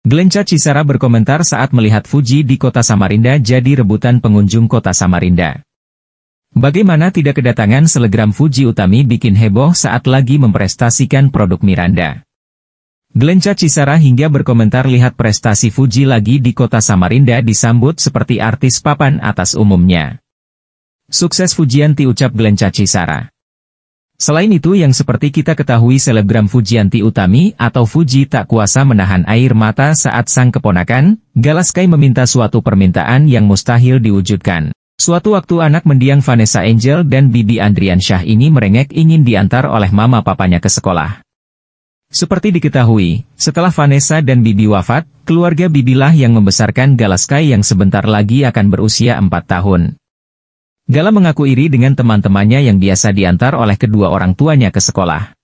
Glenca Cisara berkomentar saat melihat Fuji di kota Samarinda jadi rebutan pengunjung kota Samarinda. Bagaimana tidak kedatangan selegram Fuji Utami bikin heboh saat lagi memprestasikan produk Miranda. Glenca Cisara hingga berkomentar lihat prestasi Fuji lagi di kota Samarinda disambut seperti artis papan atas umumnya. Sukses Fujianti ucap Glenca Cisara. Selain itu yang seperti kita ketahui selebgram Fujianti Utami atau Fuji tak kuasa menahan air mata saat sang keponakan, Galaskai meminta suatu permintaan yang mustahil diwujudkan. Suatu waktu anak mendiang Vanessa Angel dan Bibi Andrian Syah ini merengek ingin diantar oleh mama papanya ke sekolah. Seperti diketahui, setelah Vanessa dan Bibi wafat, keluarga Bibilah yang membesarkan Galaskai yang sebentar lagi akan berusia 4 tahun. Gala mengaku iri dengan teman-temannya yang biasa diantar oleh kedua orang tuanya ke sekolah.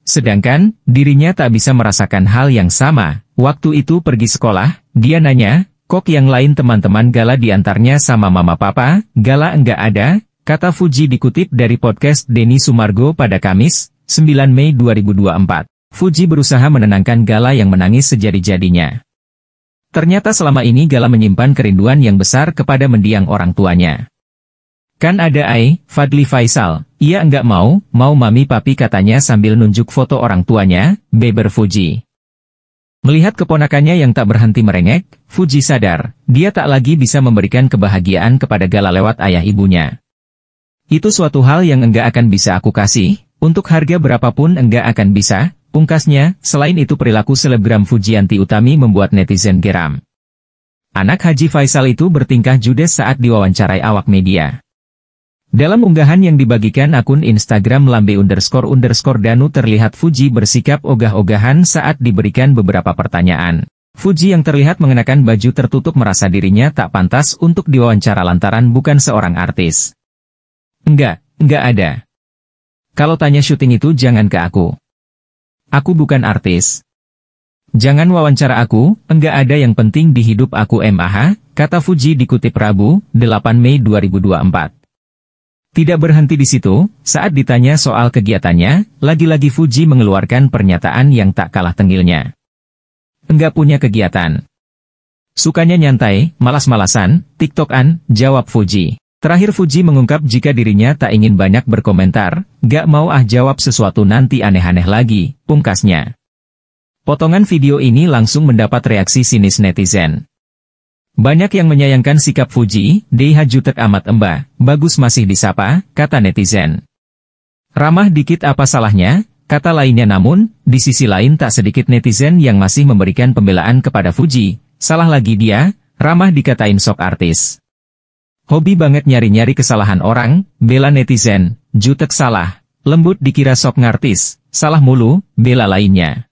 Sedangkan, dirinya tak bisa merasakan hal yang sama. Waktu itu pergi sekolah, dia nanya, kok yang lain teman-teman Gala diantarnya sama mama papa, Gala enggak ada, kata Fuji dikutip dari podcast Denny Sumargo pada Kamis, 9 Mei 2024. Fuji berusaha menenangkan Gala yang menangis sejadi-jadinya. Ternyata selama ini Gala menyimpan kerinduan yang besar kepada mendiang orang tuanya. Kan ada Ai, Fadli Faisal. Ia enggak mau, mau mami papi katanya sambil nunjuk foto orang tuanya, Beber Fuji. Melihat keponakannya yang tak berhenti merengek, Fuji sadar, dia tak lagi bisa memberikan kebahagiaan kepada Gala lewat ayah ibunya. Itu suatu hal yang enggak akan bisa aku kasih, untuk harga berapapun enggak akan bisa, pungkasnya, selain itu perilaku selebgram Fujianti Utami membuat netizen geram. Anak Haji Faisal itu bertingkah judes saat diwawancarai awak media. Dalam unggahan yang dibagikan akun Instagram lambe underscore underscore Danu terlihat Fuji bersikap ogah-ogahan saat diberikan beberapa pertanyaan. Fuji yang terlihat mengenakan baju tertutup merasa dirinya tak pantas untuk diwawancara lantaran bukan seorang artis. Enggak, enggak ada. Kalau tanya syuting itu jangan ke aku. Aku bukan artis. Jangan wawancara aku, enggak ada yang penting di hidup aku MAH, kata Fuji dikutip Rabu, 8 Mei 2024. Tidak berhenti di situ, saat ditanya soal kegiatannya, lagi-lagi Fuji mengeluarkan pernyataan yang tak kalah tenggilnya. Enggak punya kegiatan. Sukanya nyantai, malas-malasan, tiktokan, jawab Fuji. Terakhir Fuji mengungkap jika dirinya tak ingin banyak berkomentar, gak mau ah jawab sesuatu nanti aneh-aneh lagi, pungkasnya. Potongan video ini langsung mendapat reaksi sinis netizen. Banyak yang menyayangkan sikap Fuji, Deha jutek amat emba, bagus masih disapa, kata netizen. Ramah dikit apa salahnya, kata lainnya namun, di sisi lain tak sedikit netizen yang masih memberikan pembelaan kepada Fuji, salah lagi dia, ramah dikatain sok artis. Hobi banget nyari-nyari kesalahan orang, bela netizen, jutek salah, lembut dikira sok ngartis, salah mulu, bela lainnya.